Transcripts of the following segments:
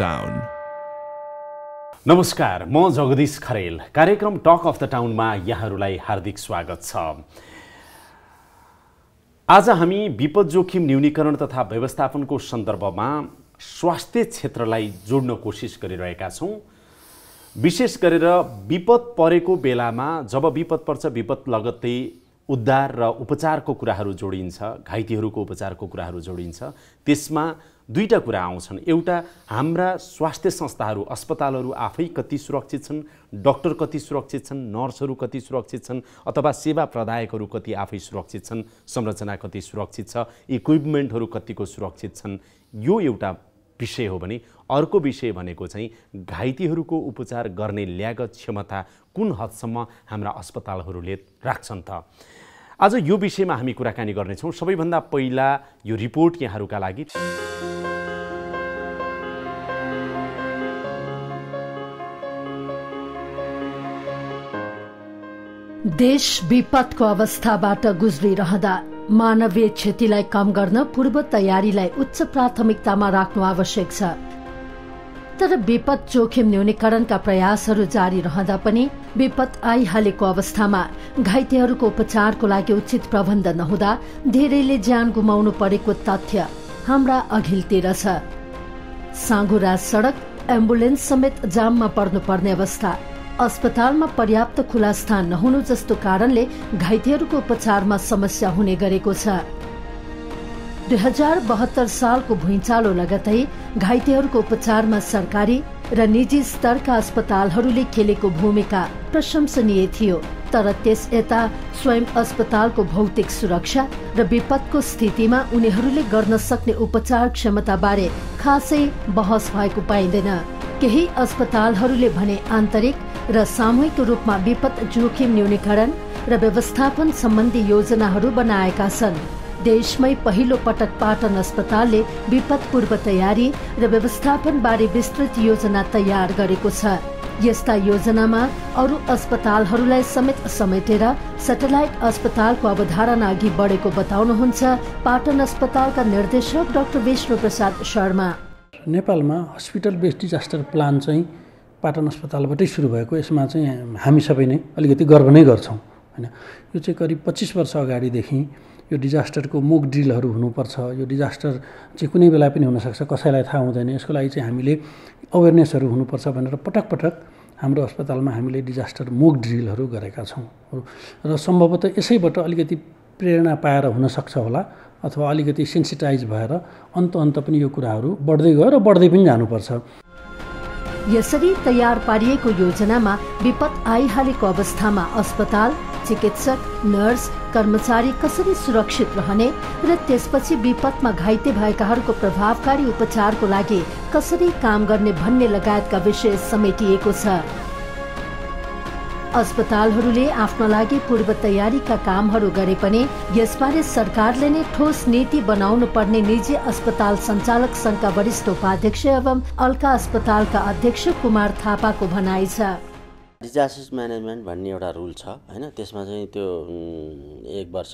Town नमस्कार म जगदीश खरेल कार्यक्रम टक अफ द टाउनमा यहाँहरूलाई हार्दिक स्वागत छ आज हामी विपद जोखिम न्यूनीकरण तथा व्यवस्थापनको सन्दर्भमा स्वास्थ्य क्षेत्रलाई जोड्न कोसिस गरिरहेका छौँ विशेष गरेर विपद परेको बेलामा जब विपद पर्छ विपद लगत्तै उद्धार र उपचारको कुराहरू जोडिन्छ घाइतेहरूको उपचारको कुराहरू जोडिन्छ त्यसमा दुईवटा कुरा आउँछन् एउटा हाम्रा स्वास्थ्य संस्थाहरू अस्पतालहरू आफै कति सुरक्षित छन् डक्टर कति सुरक्षित छन् नर्सहरू कति सुरक्षित छन् अथवा सेवा प्रदायकहरू कति आफै सुरक्षित छन् संरचना कति सुरक्षित छ इक्विपमेन्टहरू कतिको सुरक्षित छन् यो एउटा विषय हो भने अर्को विषय भनेको चाहिँ घाइतेहरूको उपचार गर्ने ल्यागत क्षमता कुन हदसम्म हाम्रा अस्पतालहरूले राख्छन् त आज यो विषयमा हामी कुराकानी गर्नेछौँ सबैभन्दा पहिला यो रिपोर्ट यहाँहरूका लागि देश विपदको अवस्थाबाट गुज्रिरहँदा मानवीय क्षतिलाई कम गर्न पूर्व तयारीलाई उच्च प्राथमिकतामा राख्नु आवश्यक छ तर विपद जोखिम न्यूनीकरणका प्रयासहरू जारी रहँदा पनि विपद आइहालेको अवस्थामा घाइतेहरूको उपचारको लागि उचित प्रबन्ध नहुँदा धेरैले ज्यान गुमाउनु परेको तथ्य हाम्रा अघिल्तिर छ साँगुरा सडक एम्बुलेन्स समेत जाममा पर्नुपर्ने अवस्था अस्पतालमा पर्याप्त खुला स्थान नहुनु जस्तो कारणले घाइतेहरूको उपचारमा समस्या हुने गरेको छ दुई हजार बहत्तर सालको भुइँचालो लगतै घाइतेहरूको उपचारमा सरकारी र निजी स्तरका अस्पतालहरूले खेलेको भूमिका प्रशंसनीय थियो तर त्यस यता स्वयं अस्पतालको भौतिक सुरक्षा र विपदको स्थितिमा उनीहरूले गर्न सक्ने उपचार क्षमताबारे खासै बहस भएको पाइँदैन केही अस्पतालहरूले भने आन्तरिक र सामूहिक रूपमा विपद जोखिम न्यूनीकरण र व्यवस्थापन सम्बन्धी योजनाहरू बनाएका छन् देशमै पहिलो पटक पाटन अस्पतालले विपद पूर्व तयारी र व्यवस्थापन बारे विस्तृत योजना तयार गरेको छ यस्ता योजनामा अरू अस्पतालहरूलाई समेत समेटेर सेटेलाइट अस्पतालको अवधारणा अघि बढेको बताउनुहुन्छ पाटन अस्पतालका निर्देशक डाक्टर विष्णु प्रसाद शर्मा नेपालमा हस्पिटल बेस्ड डिजास्टर प्लान चाहिँ पाटन अस्पतालबाटै सुरु भएको यसमा चाहिँ हामी सबै नै अलिकति गर्व नै गर्छौँ होइन यो चाहिँ करिब पच्चिस वर्ष अगाडिदेखि यो डिजास्टरको मोक ड्रिलहरू हुनुपर्छ यो डिजास्टर चाहिँ कुनै बेला पनि हुनसक्छ कसैलाई थाहा हुँदैन यसको लागि चाहिँ हामीले अवेरनेसहरू हुनुपर्छ भनेर पटक पटक हाम्रो अस्पतालमा हामीले डिजास्टर मोक ड्रिलहरू गरेका छौँ र सम्भवतः यसैबाट अलिकति प्रेरणा पाएर हुनसक्छ होला अथवा अलिकति सेन्सिटाइज भएर अन्त अन्त पनि यो कुराहरू बढ्दै गयो र बढ्दै पनि जानुपर्छ यसरी तयार पारिएको योजनामा विपद आइहालेको अवस्थामा अस्पताल चिकित्सक नर्स कर्मचारी कसरी सुरक्षित रहने र त्यसपछि विपदमा घाइते भएकाहरूको प्रभावकारी उपचारको लागि कसरी काम गर्ने भन्ने लगायतका विषय समेटिएको छ अस्पतालहरूले आफ्नो लागि पूर्व तयारीका कामहरू गरे पनि यसबारे सरकारले नै ठोस नीति बनाउनु पर्ने निजी अस्पताल सञ्चालक संघका वरिष्ठ उपाध्यक्ष एवं अल्का अस्पतालका अध्यक्ष कुमार थापाको भनाइ छ डिजास्टर्स म्यानेजमेन्ट भन्ने एउटा रुल छ होइन त्यसमा चाहिँ त्यो एक वर्ष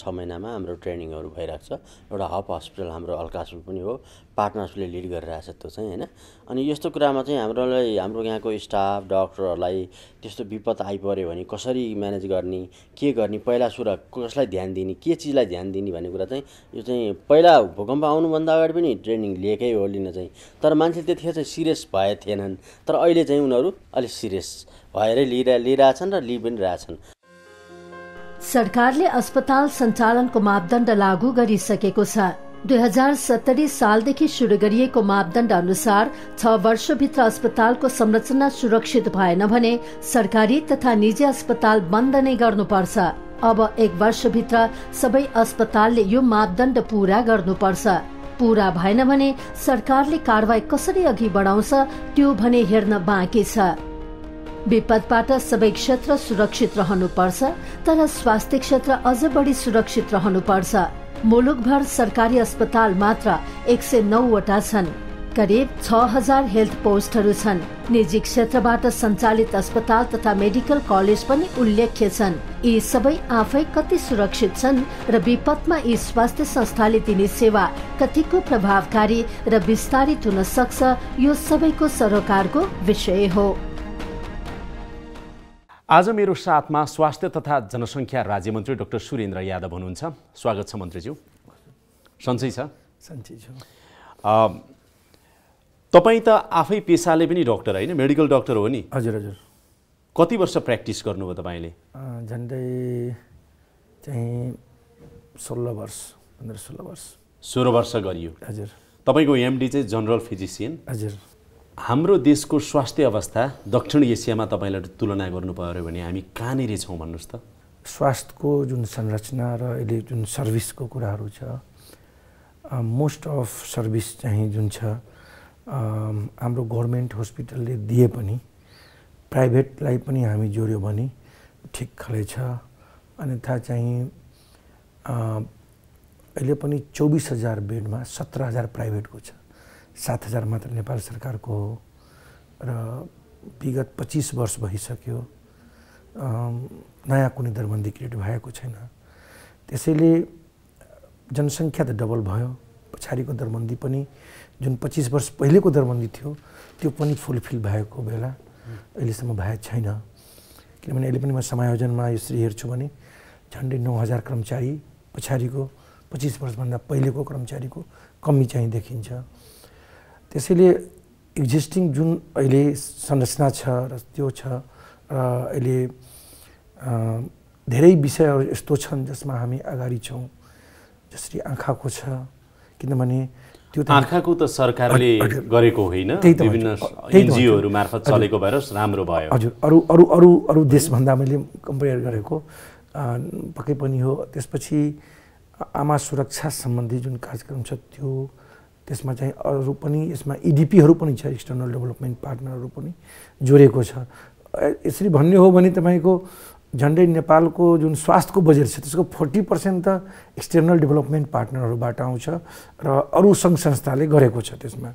छ महिनामा हाम्रो ट्रेनिङहरू भइरहेको छ एउटा हब हस्पिटल हाम्रो अल्कासुल पनि हो पार्टनर्सले लिड गरिरहेछ त्यो चाहिँ होइन अनि यस्तो कुरामा चाहिँ हाम्रोलाई हाम्रो यहाँको स्टाफ डक्टरहरूलाई त्यस्तो विपद आइपऱ्यो भने कसरी म्यानेज गर्ने के गर्ने पहिला सुर कसलाई ध्यान दिने के चिजलाई ध्यान दिने भन्ने कुरा चाहिँ यो चाहिँ पहिला भूकम्प आउनुभन्दा अगाडि पनि ट्रेनिङ लिएकै हो लिन चाहिँ तर मान्छे त्यतिखेर चाहिँ सिरियस भए थिएनन् तर अहिले चाहिँ उनीहरू अलिक सिरियस भएरै लिएर लिइरहेछन् र लि पनि रहेछन् सरकारले अस्पताल सञ्चालनको मापदण्ड लागू गरिसकेको छ दुई हजार सत्तरी सालदेखि शुरू गरिएको मापदण्ड अनुसार छ वर्षभित्र अस्पतालको संरचना सुरक्षित भएन भने सरकारी तथा निजी अस्पताल बन्द नै गर्नुपर्छ अब एक वर्षभित्र सबै अस्पतालले यो मापदण्ड पूरा गर्नुपर्छ पूरा भएन भने सरकारले कारवाही कसरी अघि बढाउँछ त्यो भने हेर्न बाँकी छ विपदबाट सबै क्षेत्र सुरक्षित रहनुपर्छ तर स्वास्थ्य क्षेत्र अझ बढी सुरक्षित रहनुपर्छ मुलुकभर सरकारी अस्पताल मात्र एक सय नौवटा छन् करिब छ हजार हेल्थ पोस्टहरू छन् निजी क्षेत्रबाट सञ्चालित अस्पताल तथा मेडिकल कलेज पनि उल्लेख्य छन् यी सबै आफै कति सुरक्षित छन् र विपदमा यी स्वास्थ्य संस्थाले दिने सेवा कतिको प्रभावकारी र विस्तारित हुन सक्छ यो सबैको सरकारको विषय हो आज मेरो साथमा स्वास्थ्य तथा जनसङ्ख्या मन्त्री डाक्टर सुरेन्द्र यादव हुनुहुन्छ स्वागत छ मन्त्रीज्यू सन्चै छ सन्चै छ तपाईँ त आफै पेसाले पनि डक्टर होइन मेडिकल डक्टर हो नि हजुर हजुर कति वर्ष प्र्याक्टिस गर्नुभयो तपाईँले झन्डै चाहिँ सोह्र वर्ष पन्ध्र सोह्र वर्ष सोह्र वर्ष गरियो हजुर तपाईँको एमडी चाहिँ जनरल फिजिसियन हजुर हाम्रो देशको स्वास्थ्य अवस्था दक्षिण एसियामा तपाईँले तुलना गर्नु पऱ्यो भने हामी कहाँनिर छौँ भन्नुहोस् त स्वास्थ्यको जुन संरचना र अहिले जुन सर्भिसको कुराहरू छ मोस्ट अफ सर्भिस चाहिँ जुन छ हाम्रो गभर्मेन्ट हस्पिटलले दिए पनि प्राइभेटलाई पनि हामी जोड्यो भने ठिक खले छ अन्यथा चाहिँ अहिले पनि चौबिस हजार बेडमा सत्र हजार प्राइभेटको छ सात हजार मात्र नेपाल सरकारको हो र विगत पच्चिस वर्ष भइसक्यो नयाँ कुनै दरबन्दी क्रिएट भएको छैन त्यसैले जनसङ्ख्या त डबल भयो पछाडिको दरबन्दी पनि जुन पच्चिस वर्ष पहिलेको दरबन्दी थियो त्यो पनि फुलफिल भएको बेला अहिलेसम्म भएको छैन किनभने अहिले पनि म समायोजनमा यसरी हेर्छु भने झन्डै नौ हजार कर्मचारी पछाडिको पच्चिस वर्षभन्दा पहिलेको कर्मचारीको कमी चाहिँ देखिन्छ त्यसैले एक्जिस्टिङ जुन अहिले संरचना छ र त्यो छ र अहिले धेरै विषयहरू यस्तो छन् जसमा हामी अगाडि छौँ जसरी आँखाको छ किनभने त्यो आँखाको त सरकारले गरेको होइन विभिन्न एनजिओहरू मार्फत चलेको भएर राम्रो भयो हजुर अरू अरू अरू अरू देशभन्दा मैले कम्पेयर गरेको पक्कै पनि हो त्यसपछि आमा सुरक्षा सम्बन्धी जुन कार्यक्रम छ त्यो त्यसमा चाहिँ अरू पनि यसमा इडिपीहरू e पनि छ एक्सटर्नल डेभलपमेन्ट पार्टनरहरू पनि जोडिएको छ यसरी भन्ने हो भने तपाईँको झन्डै नेपालको जुन स्वास्थ्यको बजेट छ त्यसको फोर्टी पर्सेन्ट त एक्सटर्नल डेभलपमेन्ट पार्टनरहरूबाट आउँछ र अरू सङ्घ संस्थाले गरेको छ त्यसमा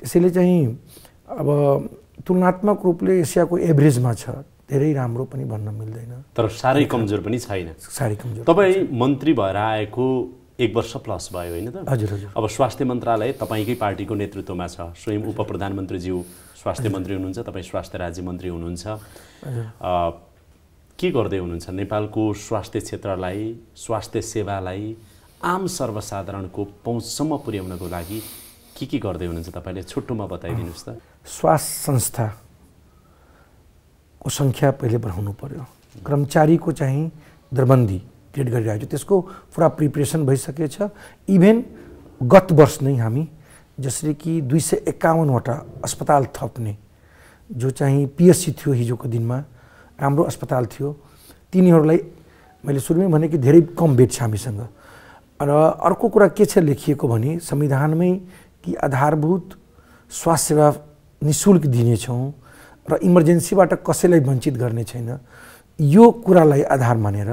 त्यसैले चाहिँ अब तुलनात्मक रूपले एसियाको एभरेजमा छ धेरै राम्रो पनि भन्न मिल्दैन तर साह्रै कमजोर पनि छैन साह्रै कमजोर तपाईँ मन्त्री भएर आएको एक वर्ष प्लस भयो होइन त हजुर हजुर अब स्वास्थ्य मन्त्रालय तपाईँकै पार्टीको नेतृत्वमा छ स्वयं उप प्रधानमन्त्रीज्यू स्वास्थ्य मन्त्री हुनुहुन्छ तपाईँ स्वास्थ्य राज्य मन्त्री हुनुहुन्छ के गर्दै हुनुहुन्छ नेपालको स्वास्थ्य क्षेत्रलाई स्वास्थ्य सेवालाई आम सर्वसाधारणको पहुँचसम्म पुर्याउनको लागि के के गर्दै हुनुहुन्छ तपाईँले छुट्टोमा बताइदिनुहोस् त स्वास्थ्य संस्थाको सङ्ख्या पहिले बढाउनु पर्यो कर्मचारीको चाहिँ दरबन्दी क्रिएट गरिरहेको छ त्यसको पुरा प्रिपरेसन भइसकेछ इभेन गत वर्ष नै हामी जसरी कि दुई सय एकाउन्नवटा अस्पताल थप्ने जो चाहिँ पिएससी थियो हिजोको दिनमा राम्रो अस्पताल थियो तिनीहरूलाई मैले सुरुमै भने कि धेरै कम बेड छ हामीसँग र अर्को कुरा के छ लेखिएको भने संविधानमै कि आधारभूत स्वास्थ्य सेवा नि शुल्क दिनेछौँ र इमर्जेन्सीबाट कसैलाई वञ्चित गर्ने छैन यो कुरालाई आधार मानेर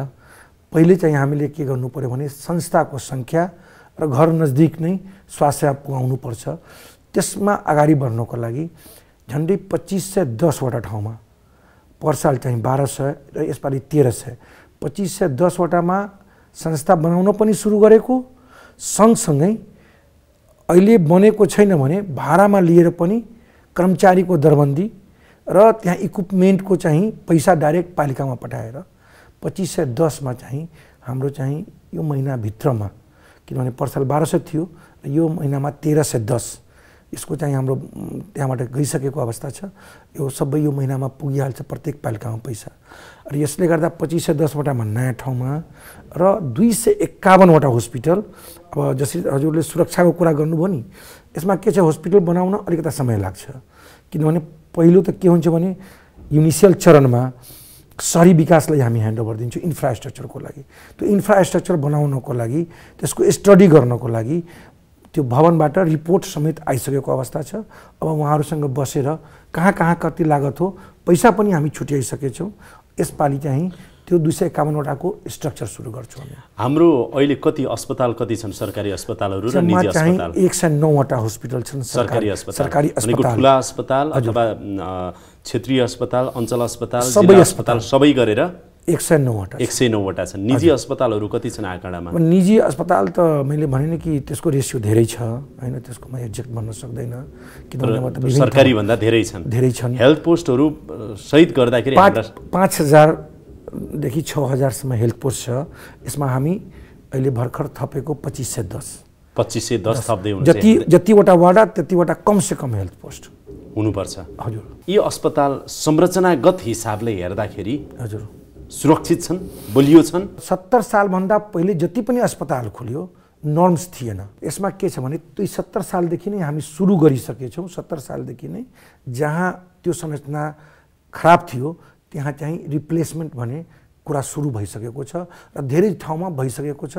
पहिले चाहिँ हामीले के गर्नु पऱ्यो भने संस्थाको सङ्ख्या र घर नजदिक नै स्वास्थ्य पुगाउनुपर्छ त्यसमा अगाडि बढ्नको लागि झन्डै पच्चिस सय दसवटा ठाउँमा पर्साल चाहिँ बाह्र सय र यसपालि तेह्र सय पच्चिस सय दसवटामा संस्था बनाउन पनि सुरु गरेको सँगसँगै अहिले बनेको छैन भने भाडामा लिएर पनि कर्मचारीको दरबन्दी र त्यहाँ इक्विपमेन्टको चाहिँ पैसा डाइरेक्ट पालिकामा पठाएर पच्चिस सय दसमा चाहिँ हाम्रो चाहिँ यो महिनाभित्रमा किनभने पर्साल बाह्र सय थियो र यो महिनामा तेह्र सय दस यसको चाहिँ हाम्रो त्यहाँबाट गइसकेको अवस्था छ यो सबै यो महिनामा पुगिहाल्छ प्रत्येक पालिकामा पैसा र यसले गर्दा पच्चिस सय दसवटामा नयाँ ठाउँमा र दुई सय एक्काउन्नवटा हस्पिटल अब जसरी हजुरले सुरक्षाको कुरा गर्नुभयो नि यसमा के छ हस्पिटल बनाउन अलिकता समय लाग्छ किनभने पहिलो त के हुन्छ भने इनिसियल चरणमा सहरी विकासलाई हामी ह्यान्ड ओभर दिन्छौँ इन्फ्रास्ट्रक्चरको लागि त्यो इन्फ्रास्ट्रक्चर बनाउनको लागि त्यसको स्टडी गर्नको लागि त्यो भवनबाट रिपोर्ट समेत आइसकेको अवस्था छ अब उहाँहरूसँग बसेर कहाँ कहाँ कति लागत हो पैसा पनि हामी छुट्याइसकेछौँ यसपालि चाहिँ त्यो दुई सय एकाउन्नवटाको स्ट्रक्चर सुरु गर्छौँ हाम्रो अहिले कति अस्पताल कति छन् सरकारी अस्पतालहरू र निजी एक सय नौवटा हस्पिटल छन् सरकारी सरकारी अस्पताल ठुला अस्पताल अथवा क्षेत्रीय अस्पताल अञ्चल अस्पताल सबै अस्पताल सबै गरेर एक सय नौवटा एक सय नौवटा छन् निजी अस्पतालहरू कति छन् आँकडामा निजी अस्पताल त मैले भने कि त्यसको रेसियो धेरै छ होइन त्यसको म एक्जेक्ट भन्न सक्दैन किनभने भन्दा धेरै छन् धेरै छन् हेल्थ पोस्टहरू सहित गर्दाखेरि पाँच हजार देखि छ हजारसम्म हेल्थ पोस्ट छ यसमा हामी अहिले भर्खर थपेको पच्चिस सय दस पच्चिस सय दस थप्दै जति जतिवटा वाडा त्यतिवटा कमसे कम हेल्थ पोस्ट हुनुपर्छ हजुर यी अस्पताल संरचनागत हिसाबले हेर्दाखेरि हजुर सुरक्षित छन् बलियो छन् सत्तर सालभन्दा पहिले जति पनि अस्पताल खुल्यो नर्म्स थिएन यसमा के छ भने त्यही सत्तर सालदेखि नै हामी सुरु गरिसकेछौँ सत्तर सालदेखि नै जहाँ त्यो संरचना खराब थियो त्यहाँ चाहिँ रिप्लेसमेन्ट भन्ने कुरा सुरु भइसकेको छ र धेरै ठाउँमा भइसकेको छ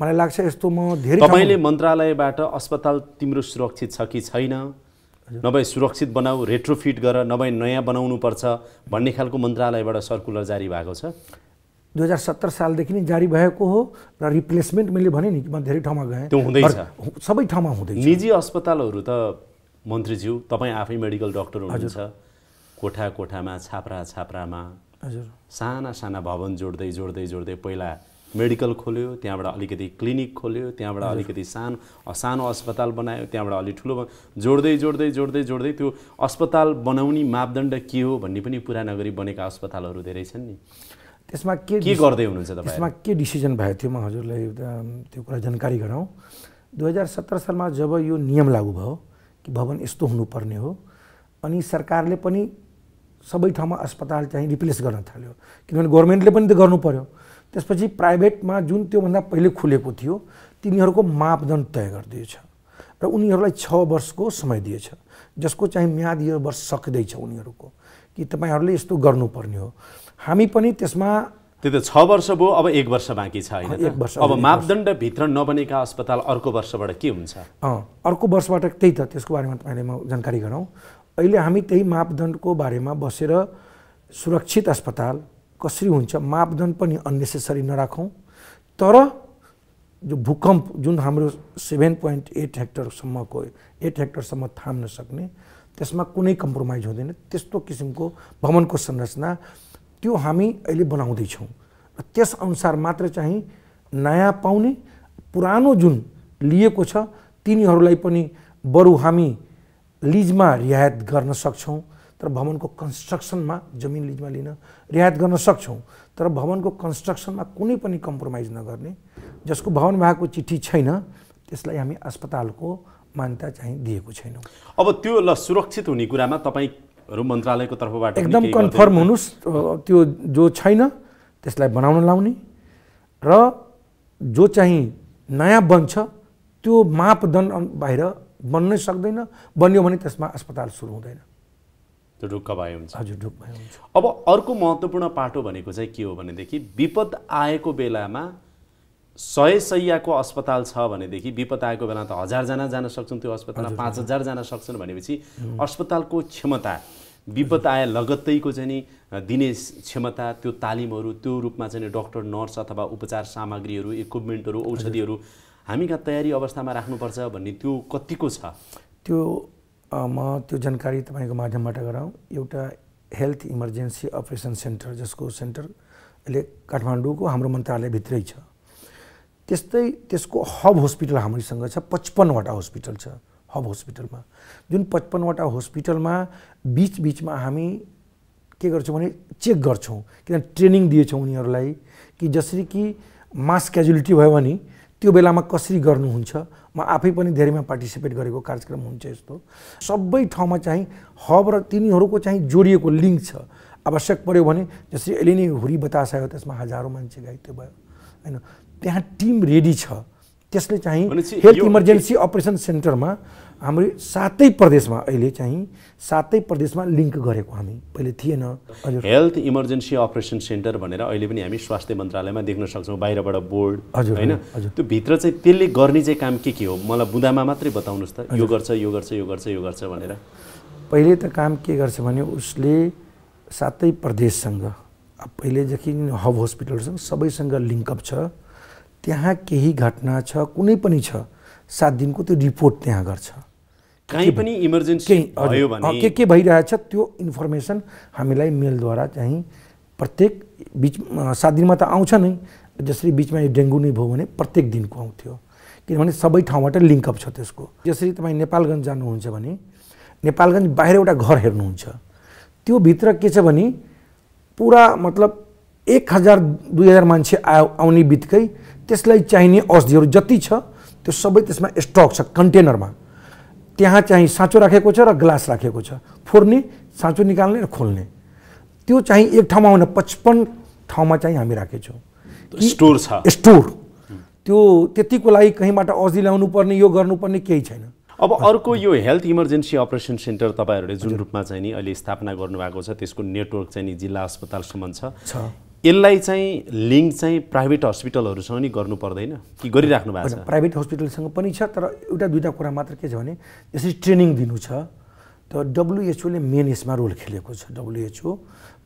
मलाई लाग्छ यस्तो म धेरै तपाईँले मन्त्रालयबाट अस्पताल तिम्रो सुरक्षित छ कि छैन नभए सुरक्षित बनाऊ रेट्रोफिट गर नभए नयाँ बनाउनु पर्छ भन्ने खालको मन्त्रालयबाट सर्कुलर जारी भएको छ दुई हजार सत्तर सालदेखि नै जारी भएको हो र रिप्लेसमेन्ट मैले भने नि म धेरै ठाउँमा गएँ त्यो हुँदैछ सबै ठाउँमा हुँदैछ निजी अस्पतालहरू त मन्त्रीज्यू तपाईँ आफै मेडिकल डक्टर हुनुहुन्छ कोठा कोठामा छाप्रा छाप्रामा हजुर साना साना भवन जोड्दै जोड्दै जोड्दै पहिला मेडिकल खोल्यो त्यहाँबाट अलिकति क्लिनिक खोल्यो त्यहाँबाट अलिकति सानो सानो अस्पताल बनायो त्यहाँबाट अलिक ठुलो जोड्दै जोड्दै जोड्दै जोड्दै त्यो अस्पताल बनाउने मापदण्ड के हो भन्ने पनि पुरा नगरी बनेका अस्पतालहरू धेरै छन् नि त्यसमा के के गर्दै हुनुहुन्छ त त्यसमा के डिसिजन भएको थियो म हजुरलाई त्यो कुरा जानकारी गराउँ दुई हजार सत्र सालमा जब यो नियम लागू भयो कि भवन यस्तो हुनुपर्ने हो अनि सरकारले पनि सबै ठाउँमा अस्पताल चाहिँ रिप्लेस गर्न थाल्यो किनभने गभर्मेन्टले पनि त गर्नु पऱ्यो त्यसपछि प्राइभेटमा जुन त्योभन्दा पहिले खुलेको थियो तिनीहरूको मापदण्ड तय गरिदिएछ र उनीहरूलाई छ वर्षको समय दिएछ जसको चाहिँ म्याद यो वर्ष सकिँदैछ उनीहरूको कि तपाईँहरूले यस्तो गर्नुपर्ने हो हामी पनि त्यसमा त्यो त छ वर्ष भयो अब एक वर्ष बाँकी छ होइन एक वर्ष अब मापदण्डभित्र नबनेका अस्पताल अर्को वर्षबाट के हुन्छ अर्को वर्षबाट त्यही त त्यसको बारेमा तपाईँले म जानकारी गराउँ अहिले हामी त्यही मापदण्डको बारेमा बसेर सुरक्षित अस्पताल कसरी हुन्छ मापदण्ड पनि अन्नेसेसरी नराखौँ तर जो भूकम्प जुन हाम्रो सेभेन पोइन्ट एट हेक्टरसम्मको एट हेक्टरसम्म थाम्न सक्ने त्यसमा कुनै कम्प्रोमाइज हुँदैन त्यस्तो किसिमको भवनको संरचना त्यो हामी अहिले बनाउँदैछौँ र त्यसअनुसार मात्र चाहिँ नयाँ पाउने पुरानो जुन लिएको छ तिनीहरूलाई पनि बरु हामी लिजमा रियायत गर्न सक्छौँ तर भवनको कन्स्ट्रक्सनमा जमिन लिजमा लिन रियायत गर्न सक्छौँ तर भवनको कन्स्ट्रक्सनमा कुनै पनि कम्प्रोमाइज नगर्ने जसको भवन भएको चिठी छैन त्यसलाई हामी अस्पतालको मान्यता चाहिँ दिएको छैनौँ अब त्यो ल सुरक्षित हुने कुरामा तपाईँहरू मन्त्रालयको तर्फबाट एकदम कन्फर्म हुनुहोस् त्यो जो छैन त्यसलाई बनाउन लाउने र जो चाहिँ नयाँ बन्छ त्यो मापदण्ड बाहिर बन्नै सक्दैन बन्यो भने त्यसमा अस्पताल सुरु हुँदैन त्यो ढुक्क भए हुन्छ हजुर ढुक्क भए हुन्छ अब अर्को महत्त्वपूर्ण पाटो भनेको चाहिँ के हो भनेदेखि विपद आएको बेलामा सय सयको अस्पताल छ भनेदेखि विपद आएको बेला त हजारजना जान सक्छन् त्यो अस्पतालमा पाँच हजार जान सक्छन् भनेपछि अस्पतालको क्षमता विपद आए लगत्तैको चाहिँ नि दिने क्षमता त्यो तालिमहरू त्यो रूपमा चाहिँ डक्टर नर्स अथवा उपचार सामग्रीहरू इक्विपमेन्टहरू औषधिहरू हामी कहाँ तयारी अवस्थामा राख्नुपर्छ भन्ने त्यो कतिको छ त्यो म त्यो जानकारी तपाईँको माध्यमबाट गराउँ एउटा हेल्थ इमर्जेन्सी अपरेसन सेन्टर जसको सेन्टर अहिले काठमाडौँको हाम्रो मन्त्रालयभित्रै छ त्यस्तै त्यसको हब हस्पिटल हामीसँग छ पचपन्नवटा हस्पिटल छ हब हस्पिटलमा जुन पचपन्नवटा हस्पिटलमा बिच बिचमा हामी के गर्छौँ भने चेक गर्छौँ किनभने ट्रेनिङ दिएछौँ उनीहरूलाई कि जसरी कि मास क्याजुलिटी भयो भने त्यो बेलामा कसरी गर्नुहुन्छ म आफै पनि धेरैमा पार्टिसिपेट गरेको कार्यक्रम हुन्छ यस्तो सबै ठाउँमा चाहिँ हब र तिनीहरूको चाहिँ जोडिएको लिङ्क छ आवश्यक पऱ्यो भने जसरी अहिले नै हुरी बतास आयो त्यसमा हजारौँ मान्छे घाइते भयो होइन त्यहाँ टिम रेडी छ त्यसले चाहिँ हेल्थ इमर्जेन्सी अपरेसन सेन्टरमा हाम्रो सातै प्रदेशमा अहिले चाहिँ सातै प्रदेशमा लिङ्क गरेको हामी पहिले थिएन हेल्थ इमर्जेन्सी अपरेसन सेन्टर भनेर अहिले पनि हामी स्वास्थ्य मन्त्रालयमा देख्न सक्छौँ बाहिरबाट बोर्ड हजुर होइन त्यो भित्र चाहिँ त्यसले गर्ने चाहिँ काम के के हो मलाई बुँदामा मात्रै बताउनुहोस् त यो गर्छ यो गर्छ यो गर्छ यो गर्छ भनेर पहिले त काम के गर्छ भने उसले सातै प्रदेशसँग पहिलेदेखि हब हस्पिटलसँग सबैसँग लिङ्कअप छ त्यहाँ केही घटना छ कुनै पनि छ सात दिनको त्यो रिपोर्ट त्यहाँ गर्छ कहीँ पनि इमर्जेन्सी भयो भने के के भइरहेछ त्यो इन्फर्मेसन हामीलाई मेलद्वारा चाहिँ प्रत्येक बिच सात दिनमा त आउँछ नै जसरी बिचमा यो डेङ्गु नै भयो भने प्रत्येक दिनको आउँथ्यो किनभने सबै ठाउँबाट लिङ्कअप छ त्यसको जसरी तपाईँ नेपालगञ्ज जानुहुन्छ भने नेपालगञ्ज बाहिर एउटा घर हेर्नुहुन्छ त्यो भित्र के छ भने पुरा मतलब एक हजार दुई हजार मान्छे आयो आउने बित्तिकै त्यसलाई चाहिने औषधिहरू जति छ त्यो सबै त्यसमा स्टक छ कन्टेनरमा त्यहाँ चाहिँ साँचो राखेको छ र ग्लास राखेको छ फोर्ने साँचो निकाल्ने र खोल्ने त्यो चाहिँ एक ठाउँमा हुन पचपन्न ठाउँमा चाहिँ हामी राखेछौँ स्टोर छ स्टोर त्यो त्यतिको लागि कहीँबाट औषधि ल्याउनु पर्ने यो गर्नुपर्ने केही छैन अब अर्को यो हेल्थ इमर्जेन्सी अपरेसन सेन्टर तपाईँहरूले जुन रूपमा चाहिँ नि अहिले स्थापना गर्नुभएको छ त्यसको नेटवर्क चाहिँ नि जिल्ला अस्पतालसम्म छ यसलाई चाहिँ लिङ्क चाहिँ प्राइभेट हस्पिटलहरूसँग नि गर्नु पर्दैन कि गरिराख्नु भएको छ प्राइभेट हस्पिटलसँग पनि छ तर एउटा दुइटा कुरा मात्र के छ भने यसरी ट्रेनिङ दिनु छ त डब्लुएचओले मेन यसमा रोल खेलेको छ डब्लुएचओ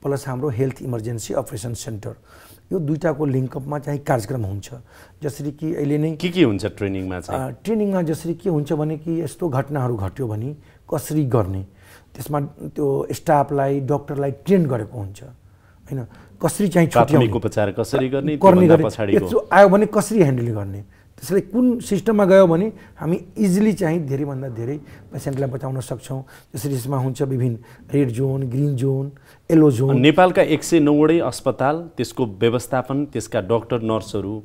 प्लस हाम्रो हेल्थ इमर्जेन्सी अपरेसन सेन्टर यो दुइटाको लिङ्कअपमा चाहिँ कार्यक्रम हुन्छ जसरी कि अहिले नै के के हुन्छ ट्रेनिङमा ट्रेनिङमा जसरी के हुन्छ भने कि यस्तो घटनाहरू घट्यो भने कसरी गर्ने त्यसमा त्यो स्टाफलाई डक्टरलाई ट्रेन गरेको हुन्छ होइन कसरी चाहिँ उपचार कसरी गर्ने गर्ने आयो भने कसरी ह्यान्डल गर्ने त्यसैले कुन सिस्टममा गयो भने हामी इजिली चाहिँ धेरैभन्दा धेरै पेसेन्टलाई बचाउन सक्छौँ जसरी यसमा हुन्छ विभिन्न red zone green zone yellow zone नेपालका एक सय नौवटै अस्पताल त्यसको व्यवस्थापन त्यसका डक्टर नर्सहरू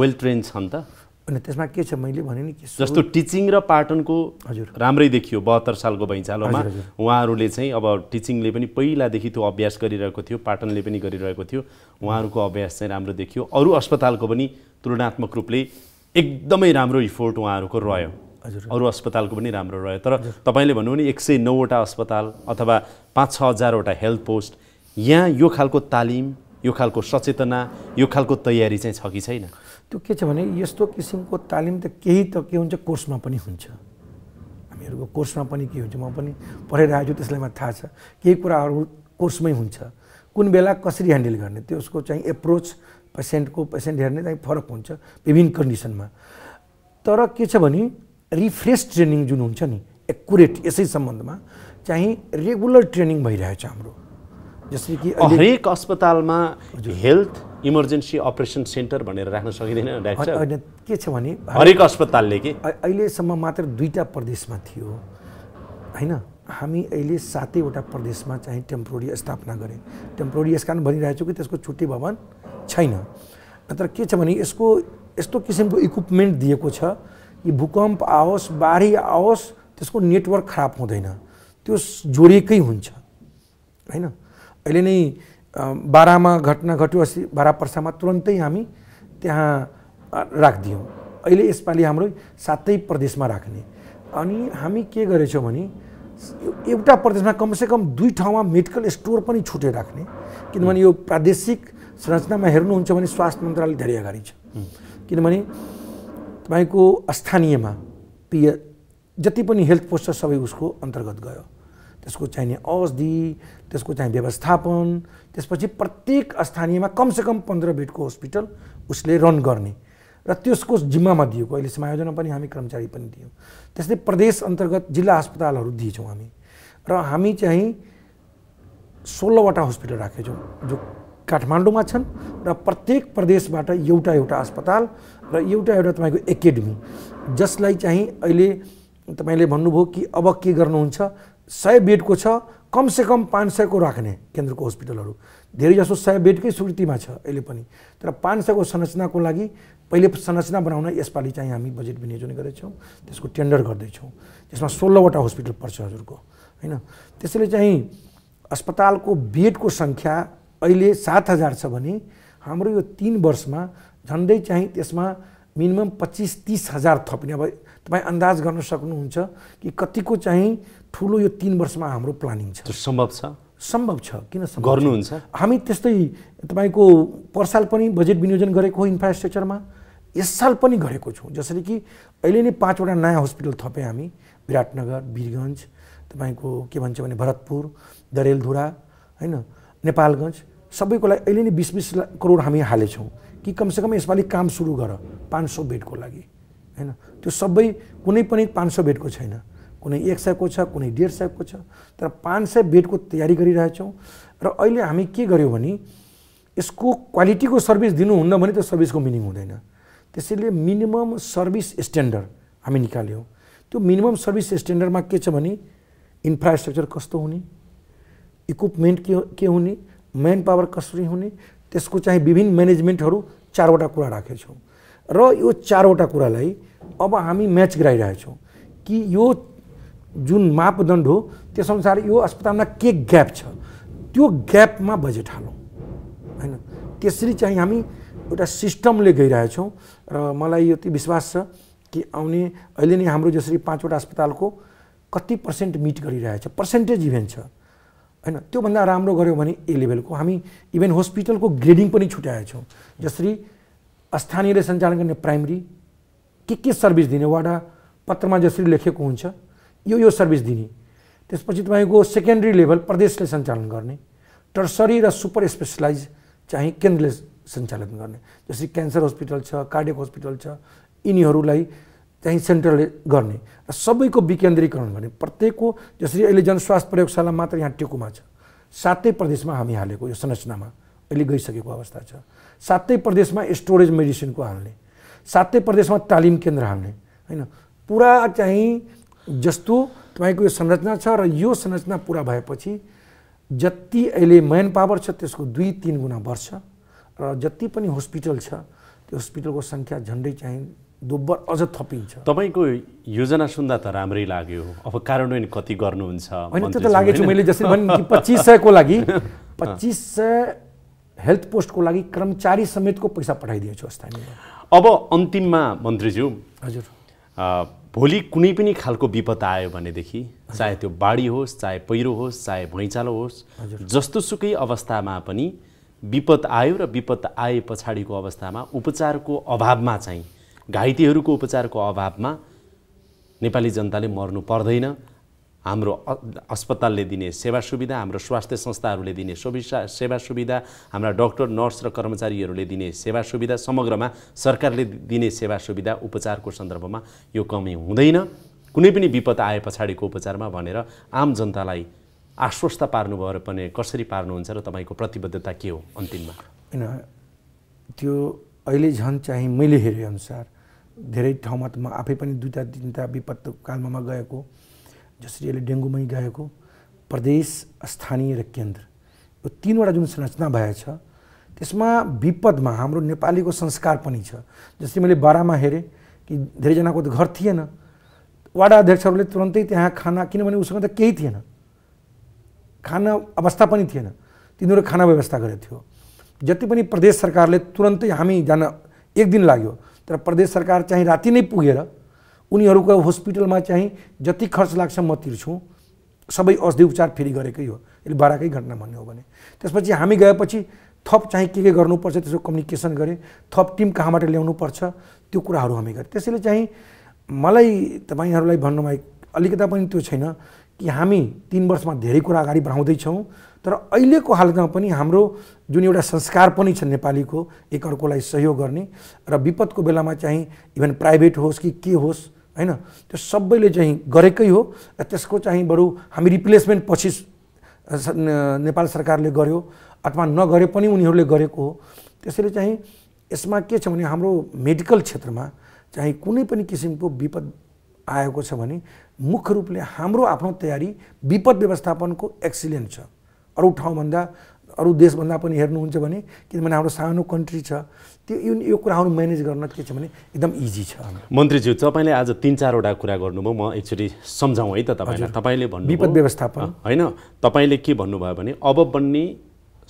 वेल ट्रेन छन् त अनि त्यसमा के छ मैले भने नि जस्तो टिचिङ र पाटनको हजुर राम्रै देखियो बहत्तर सालको भैँचालोमा उहाँहरूले चाहिँ अब टिचिङले पनि पहिलादेखि त्यो अभ्यास गरिरहेको थियो पाटनले पनि गरिरहेको थियो उहाँहरूको अभ्यास चाहिँ राम्रो देखियो अरू अस्पतालको पनि तुलनात्मक रूपले एकदमै राम्रो इफोर्ट उहाँहरूको रह्यो हजुर अरू अस्पतालको पनि राम्रो रह्यो तर तपाईँले भन्नु भने एक सय नौवटा अस्पताल अथवा पाँच छ हजारवटा हेल्थ पोस्ट यहाँ यो खालको तालिम यो खालको सचेतना यो खालको तयारी चाहिँ छ कि छैन त्यो के छ भने यस्तो किसिमको तालिम त केही त के हुन्छ कोर्समा पनि हुन्छ हामीहरूको कोर्समा पनि के हुन्छ म पनि पढाइरहेको छु त्यसलाई मलाई थाहा छ केही कुराहरू कोर्समै हुन्छ कुन बेला कसरी ह्यान्डल गर्ने त्यो उसको चाहिँ एप्रोच पेसेन्टको पेसेन्ट हेर्ने चाहिँ फरक हुन्छ विभिन्न कन्डिसनमा तर के छ भने रिफ्रेस ट्रेनिङ जुन हुन्छ नि एकुरेट यसै सम्बन्धमा चाहिँ रेगुलर ट्रेनिङ भइरहेछ हाम्रो जस्तै कि हरेक अस्पतालमा हेल्थ इमर्जेन्सी अपरेसन सेन्टर भनेर राख्न सकिँदैन होइन के छ भने हरेक अस्पतालले कि अहिलेसम्म मात्र दुईवटा प्रदेशमा थियो होइन हामी अहिले सातैवटा प्रदेशमा चाहिँ टेम्पोरी स्थापना गरेँ टेम्पोरी यस कारण भनिरहेको कि त्यसको छुट्टी भवन छैन नत्र के छ भने यसको यस्तो किसिमको इक्विपमेन्ट दिएको छ कि भूकम्प आओस् बाढी आओस् त्यसको नेटवर्क खराब हुँदैन त्यो जोडिएकै हुन्छ होइन अहिले नै बाह्रमा घटना घट्यो अस्ति बाह्र पर्सामा तुरन्तै हामी त्यहाँ राखिदियौँ अहिले यसपालि हाम्रो सातै प्रदेशमा राख्ने अनि हामी के गरेछौँ भने एउटा प्रदेशमा कमसेकम दुई ठाउँमा मेडिकल स्टोर पनि छुटेर राख्ने किनभने यो प्रादेशिक संरचनामा हेर्नुहुन्छ भने स्वास्थ्य मन्त्रालय धेरै अगाडि छ किनभने तपाईँको स्थानीयमा पिए जति पनि हेल्थ पोस्ट छ सबै उसको अन्तर्गत गयो त्यसको चाहिने औषधि त्यसको चाहिँ व्यवस्थापन त्यसपछि प्रत्येक स्थानीयमा कमसेकम पन्ध्र बेडको हस्पिटल उसले रन गर्ने र त्यसको जिम्मामा दिएको अहिले समायोजना पनि हामी कर्मचारी पनि दियौँ त्यस्तै प्रदेश अन्तर्गत जिल्ला अस्पतालहरू दिएछौँ हामी र हामी चाहिँ सोह्रवटा हस्पिटल राखेछौँ जो काठमाडौँमा छन् र प्रत्येक प्रदेशबाट एउटा एउटा अस्पताल र एउटा एउटा तपाईँको एकाडेमी जसलाई चाहिँ अहिले तपाईँले भन्नुभयो कि अब के गर्नुहुन्छ सय बेडको छ कमसेकम पाँच सयको राख्ने केन्द्रको हस्पिटलहरू धेरै जसो सय बेडकै स्वीकृतिमा छ अहिले पनि तर पाँच सयको संरचनाको लागि पहिले संरचना बनाउन यसपालि चाहिँ हामी बजेट विनियोजन गरेछौँ त्यसको टेन्डर गर्दैछौँ त्यसमा सोह्रवटा हस्पिटल पर्छ हजुरको होइन त्यसैले चाहिँ अस्पतालको बेडको सङ्ख्या अहिले सात हजार छ भने हाम्रो यो तिन वर्षमा झन्डै चाहिँ त्यसमा मिनिमम पच्चिस तिस हजार थप्ने अब तपाईँ अन्दाज गर्न सक्नुहुन्छ कि कतिको चाहिँ ठुलो यो तिन वर्षमा हाम्रो प्लानिङ छ सम्भव छ सम्भव छ किन गर्नुहुन्छ हामी त्यस्तै तपाईँको पर्साल पनि बजेट विनियोजन गरेको इन्फ्रास्ट्रक्चरमा यस साल पनि गरेको छौँ जसरी कि अहिले नै पाँचवटा नयाँ हस्पिटल थपेँ हामी विराटनगर वीरगन्ज तपाईँको के भन्छ भने भरतपुर दरेलधुरा होइन नेपालगञ्ज सबैको लागि अहिले नै बिस बिस करोड हामी हालेछौँ कि कमसेकम यसपालि काम सुरु गर पाँच सौ बेडको लागि होइन त्यो सबै कुनै पनि पाँच सौ बेडको छैन कुनै एक सयको छ कुनै डेढ सयको छ तर पाँच सय बेडको तयारी गरिरहेछौँ र अहिले हामी के गर्यौँ भने यसको क्वालिटीको सर्भिस दिनुहुन्न भने त्यो सर्भिसको मिनिङ हुँदैन त्यसैले मिनिमम सर्भिस स्ट्यान्डर्ड हामी निकाल्यौँ त्यो मिनिमम सर्भिस स्ट्यान्डर्डमा के छ भने इन्फ्रास्ट्रक्चर कस्तो हुने इक्विपमेन्ट के के हुने म्यान पावर कसरी हुने त्यसको चाहिँ विभिन्न म्यानेजमेन्टहरू चारवटा कुरा राखेछौँ र यो चारवटा कुरालाई अब हामी म्याच गराइरहेछौँ कि यो जुन मापदण्ड हो त्यसअनुसार यो अस्पतालमा के ग्याप छ त्यो ग्यापमा बजेट हालौँ होइन त्यसरी चाहिँ हामी एउटा सिस्टमले गइरहेछौँ र मलाई यति विश्वास छ कि आउने अहिले नै हाम्रो जसरी पाँचवटा अस्पतालको कति पर्सेन्ट मिट गरिरहेछ पर्सेन्टेज इभेन्ट छ होइन त्योभन्दा राम्रो गऱ्यो भने ए लेभलको हामी इभेन हस्पिटलको ग्रेडिङ पनि छुट्याएछौँ जसरी स्थानीयले सञ्चालन गर्ने प्राइमरी के के सर्भिस दिने वाडा पत्रमा जसरी लेखेको हुन्छ यो यो सर्भिस दिने त्यसपछि तपाईँको सेकेन्ड्री लेभल प्रदेशले सञ्चालन गर्ने टर्सरी र सुपर स्पेसलाइज चाहिँ केन्द्रले सञ्चालन गर्ने जस्तै क्यान्सर हस्पिटल छ कार्डियक हस्पिटल छ यिनीहरूलाई चाहिँ सेन्टरले गर्ने र सबैको विकेन्द्रीकरण गर्ने प्रत्येकको जसरी अहिले जनस्वास्थ्य प्रयोगशाला मात्र यहाँ टेकुमा छ सातै प्रदेशमा हामी हालेको यो संरचनामा अहिले गइसकेको अवस्था छ सातै प्रदेशमा स्टोरेज मेडिसिनको हाल्ने सातै प्रदेशमा तालिम केन्द्र हाल्ने होइन पुरा चाहिँ जस्तो तपाईँको यो संरचना छ र यो संरचना पुरा भएपछि जति अहिले म्यान पावर छ त्यसको दुई तिन गुणा बढ्छ र जति पनि हस्पिटल छ त्यो हस्पिटलको सङ्ख्या झन्डै चाहिँ दोब्बर अझ थपिन्छ तपाईँको योजना सुन्दा त राम्रै लाग्यो अब कार्यान्वयन कति गर्नुहुन्छ होइन त्यो त लागेको छु मैले जस्तै भने पच्चिस सयको लागि पच्चिस सय हेल्थ पोस्टको लागि कर्मचारी समेतको पैसा पठाइदिएछु स्थानीय अब अन्तिममा मन्त्रीज्यू हजुर भोलि कुनै पनि खालको विपद आयो भनेदेखि चाहे त्यो बाढी होस् चाहे पहिरो होस् चाहे भैँचालो होस् जस्तो सुकै अवस्थामा पनि विपद आयो र विपद आए पछाडिको अवस्थामा उपचारको अभावमा चाहिँ घाइतेहरूको उपचारको अभावमा नेपाली जनताले मर्नु पर्दैन हाम्रो अस्पतालले दिने सेवा सुविधा हाम्रो स्वास्थ्य संस्थाहरूले दिने सुविधा सेवा सुविधा हाम्रा डक्टर नर्स र कर्मचारीहरूले दिने सेवा सुविधा समग्रमा सरकारले दिने सेवा सुविधा उपचारको सन्दर्भमा यो कमी हुँदैन कुनै पनि विपद आए पछाडिको उपचारमा भनेर आम जनतालाई आश्वस्त पार्नुभयो भने कसरी पार्नुहुन्छ र तपाईँको प्रतिबद्धता के हो अन्तिममा होइन त्यो अहिले झन् चाहिँ मैले हेरेँ अनुसार धेरै ठाउँमा त म आफै पनि दुईवटा तिनवटा विपत्त कालमा गएको जसरी अहिले डेङ्गुमै गएको प्रदेश स्थानीय र केन्द्र यो तिनवटा जुन संरचना भएछ त्यसमा विपदमा हाम्रो नेपालीको संस्कार पनि छ जस्तै मैले बाह्रमा हेरेँ कि धेरैजनाको त घर थिएन वाडा अध्यक्षहरूले तुरन्तै त्यहाँ खाना किनभने उसँग त केही थिएन खाना अवस्था पनि थिएन तिनीहरू खाना व्यवस्था गरेको थियो जति पनि प्रदेश सरकारले तुरन्तै हामी जान एक दिन लाग्यो तर प्रदेश सरकार चाहिँ राति नै पुगेर उनीहरूको हस्पिटलमा चाहिँ जति खर्च लाग्छ म तिर्छु सबै औषधि उपचार फेरि गरेकै हो यसले बाह्रकै घटना भन्ने हो भने त्यसपछि हामी गएपछि थप चाहिँ के के गर्नुपर्छ त्यसको कम्युनिकेसन गरेँ थप टिम कहाँबाट ल्याउनुपर्छ त्यो कुराहरू हामी गरेँ त्यसैले चाहिँ मलाई तपाईँहरूलाई भन्नुमा अलिकता पनि त्यो छैन कि हामी तिन वर्षमा धेरै कुरा अगाडि बढाउँदैछौँ तर अहिलेको हालतमा पनि हाम्रो जुन एउटा संस्कार पनि छ नेपालीको एकअर्कोलाई सहयोग गर्ने र विपदको बेलामा चाहिँ इभन प्राइभेट होस् कि के होस् होइन त्यो सबैले चाहिँ गरेकै हो र त्यसको चाहिँ बरु हामी रिप्लेसमेन्ट पछि नेपाल सरकारले गर्यो अथवा नगरे पनि उनीहरूले गरेको हो त्यसैले चाहिँ यसमा के छ भने हाम्रो मेडिकल क्षेत्रमा चाहिँ कुनै पनि किसिमको विपद आएको छ भने मुख्य रूपले हाम्रो आफ्नो तयारी विपद व्यवस्थापनको एक्सिलेन्ट छ अरू ठाउँभन्दा अरू देशभन्दा पनि हेर्नुहुन्छ भने किनभने हाम्रो सानो कन्ट्री छ त्यो यो कुराहरू म्यानेज गर्न के छ भने एकदम इजी छ मन्त्रीज्यू तपाईँले आज तिन चारवटा कुरा गर्नुभयो म एकचोटि सम्झाउँ है त तपाईँलाई तपाईँले भन्नु विपद व्यवस्थापन होइन तपाईँले के भन्नुभयो भने अब बन्ने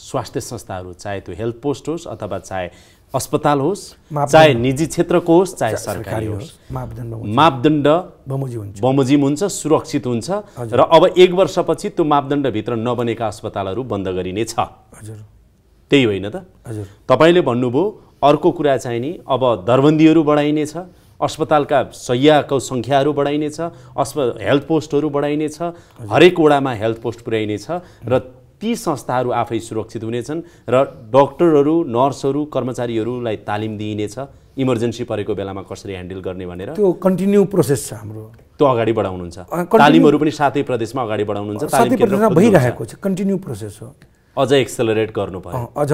स्वास्थ्य संस्थाहरू चाहे त्यो हेल्थ पोस्ट होस् अथवा चाहे अस्पताल होस् चाहे निजी क्षेत्रको होस् चाहे सरकारी होस् मापदण्ड बमोजिम हुन्छ सुरक्षित हुन्छ र अब एक वर्षपछि त्यो मापदण्डभित्र नबनेका अस्पतालहरू बन्द गरिनेछ हजुर त्यही होइन त हजुर तपाईँले भन्नुभयो अर्को कुरा चाहिँ नि अब दरबन्दीहरू बढाइनेछ अस्पतालका शैयाको सङ्ख्याहरू बढाइनेछ अस्प हेल्थ पोस्टहरू बढाइनेछ हरेक वडामा हेल्थ पोस्ट पुर्याइनेछ र ती संस्थाहरू आफै सुरक्षित हुनेछन् र डक्टरहरू नर्सहरू कर्मचारीहरूलाई तालिम दिइनेछ इमर्जेन्सी परेको बेलामा कसरी ह्यान्डल गर्ने भनेर त्यो कन्टिन्यू प्रोसेस छ हाम्रो त्यो अगाडि बढाउनुहुन्छ तालिमहरू पनि सातै प्रदेशमा अगाडि बढाउनुहुन्छ भइरहेको छ कन्टिन्यू प्रोसेस हो अझ एक्सेलरेट गर्नु पर्यो अझ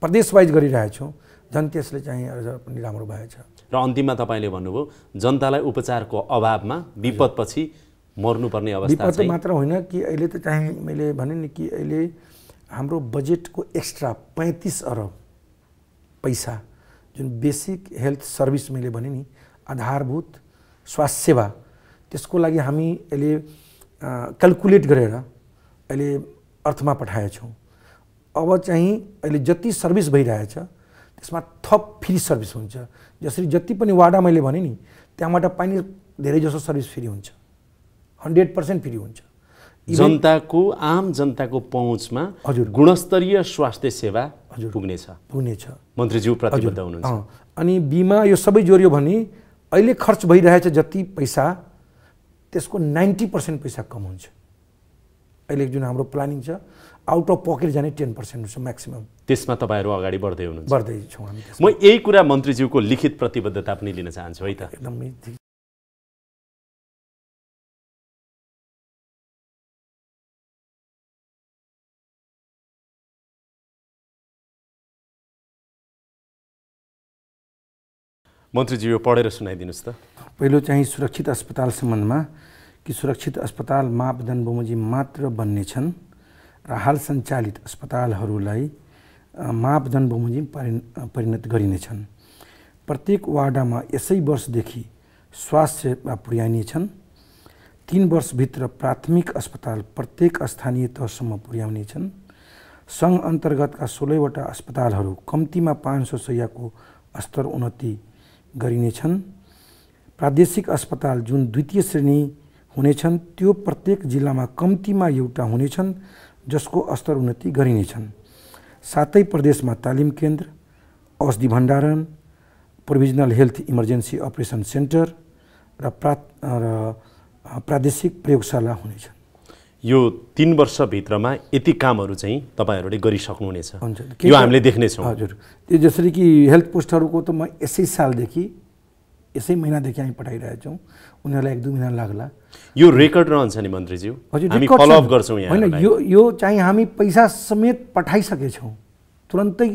प्रदेश प्रदेशवाइज गरिरहेछौँ झन् त्यसले चाहिँ अझ पनि राम्रो भएछ र अन्तिममा तपाईँले भन्नुभयो जनतालाई उपचारको अभावमा विपदपछि मर्नुपर्ने अवस्था विपद मात्र होइन कि अहिले त चाहिँ मैले भने नि कि अहिले हाम्रो बजेटको एक्स्ट्रा पैँतिस अरब पैसा जुन बेसिक हेल्थ सर्भिस मैले भने नि आधारभूत स्वास्थ्य सेवा त्यसको लागि हामी अहिले क्यालकुलेट गरेर अहिले अर्थमा पठाएछौँ अब चाहिँ अहिले जति सर्भिस भइरहेछ त्यसमा थप फ्री सर्भिस हुन्छ जसरी जति पनि वाडा मैले भनेँ नि त्यहाँबाट पानी धेरै जसो सर्भिस फ्री हुन्छ हन्ड्रेड पर्सेन्ट फ्री हुन्छ जनताको आम जनताको पहुँचमा हजुर गुणस्तरीय स्वास्थ्य सेवा हजुर पुग्नेछ पुग्नेछ मन्त्रीज्यू प्रतिबद्ध हुनुहुन्छ अनि बिमा यो सबै जोडियो भने अहिले खर्च भइरहेछ जति पैसा त्यसको नाइन्टी पर्सेन्ट पैसा कम हुन्छ अहिले जुन हाम्रो प्लानिङ छ आउट अफ पकेट जाने टेन पर्सेन्ट हुन्छ म्याक्सिमम् त्यसमा तपाईँहरू अगाडि बढ्दै हुनुहुन्छ बढ्दैछौँ हामी म यही कुरा मन्त्रीज्यूको लिखित प्रतिबद्धता पनि लिन चाहन्छु है त एकदमै मन्त्रीज्यू यो पढेर सुनाइदिनुहोस् त पहिलो चाहिँ सुरक्षित अस्पताल सम्बन्धमा कि सुरक्षित अस्पताल मापदण्ड बमोजिम मात्र बन्ने छन् र हाल सञ्चालित अस्पतालहरूलाई मापदण्ड बमोजिम परि परिणत गरिनेछन् प्रत्येक वार्डमा यसै वर्षदेखि स्वास्थ्य सेवा पुर्याइनेछन् तिन वर्षभित्र प्राथमिक अस्पताल प्रत्येक स्थानीय तहसम्म पुर्याउनेछन् सङ्घ अन्तर्गतका सोह्रवटा अस्पतालहरू कम्तीमा पाँच सौ सयको स्तर उन्नति गरिनेछन् प्रादेशिक अस्पताल जुन द्वितीय श्रेणी हुनेछन् त्यो प्रत्येक जिल्लामा कम्तीमा एउटा हुनेछन् जसको अस्तर उन्नति गरिनेछन् सातै प्रदेशमा तालिम केन्द्र औषधि भण्डारण provisional health emergency operation centre र प्रा र प्रादेशिक प्रयोगशाला हुनेछ यो तिन वर्षभित्रमा यति कामहरू चाहिँ तपाईँहरूले गरिसक्नुहुनेछ यो हामीले देख्नेछौँ हजुर त्यो जसरी कि हेल्थ पोस्टहरूको त म यसै सालदेखि यसै महिनादेखि हामी पठाइरहेछौँ उनीहरूलाई एक दुई महिना लाग्ला यो रेकर्ड रहन्छ नि मन्त्रीज्यू हजुर होइन यो यो चाहिँ हामी पैसा समेत पठाइसकेछौँ तुरन्तै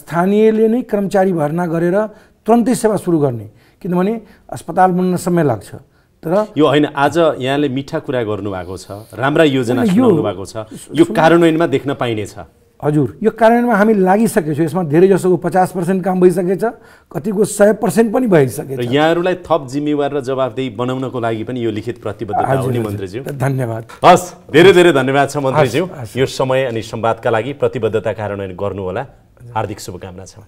स्थानीयले नै कर्मचारी भर्ना गरेर तुरन्तै सेवा सुरु गर्ने किनभने अस्पताल बन्न समय लाग्छ तर यो होइन आज यहाँले मिठा कुरा गर्नुभएको छ राम्रा योजना भएको छ यो कार्यान्वयनमा देख्न पाइनेछ हजुर यो कार्यान्वयनमा हामी लागिसकेछौँ यसमा धेरै जसोको पचास पर्सेन्ट काम भइसकेछ कतिको सय पर्सेन्ट पनि भइसकेछ यहाँहरूलाई थप जिम्मेवार र जवाबदेही बनाउनको लागि पनि यो लिखित प्रतिबद्धता मन्त्रीज्यू धन्यवाद हस् धेरै धेरै धन्यवाद छ मन्त्रीज्यू यो समय अनि सम्वादका लागि प्रतिबद्धता कार्यान्वयन गर्नुहोला हार्दिक शुभकामना छ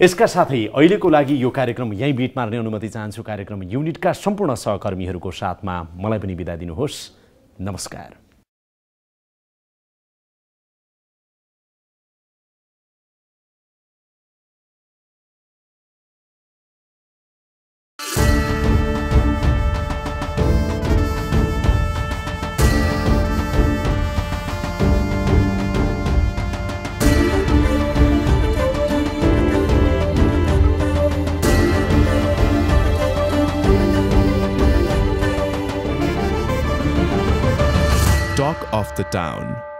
यसका साथै अहिलेको लागि यो कार्यक्रम यहीँ बिट मार्ने अनुमति चाहन्छु कार्यक्रम युनिटका सम्पूर्ण सहकर्मीहरूको साथमा मलाई पनि बिदा दिनुहोस् नमस्कार talk of the town.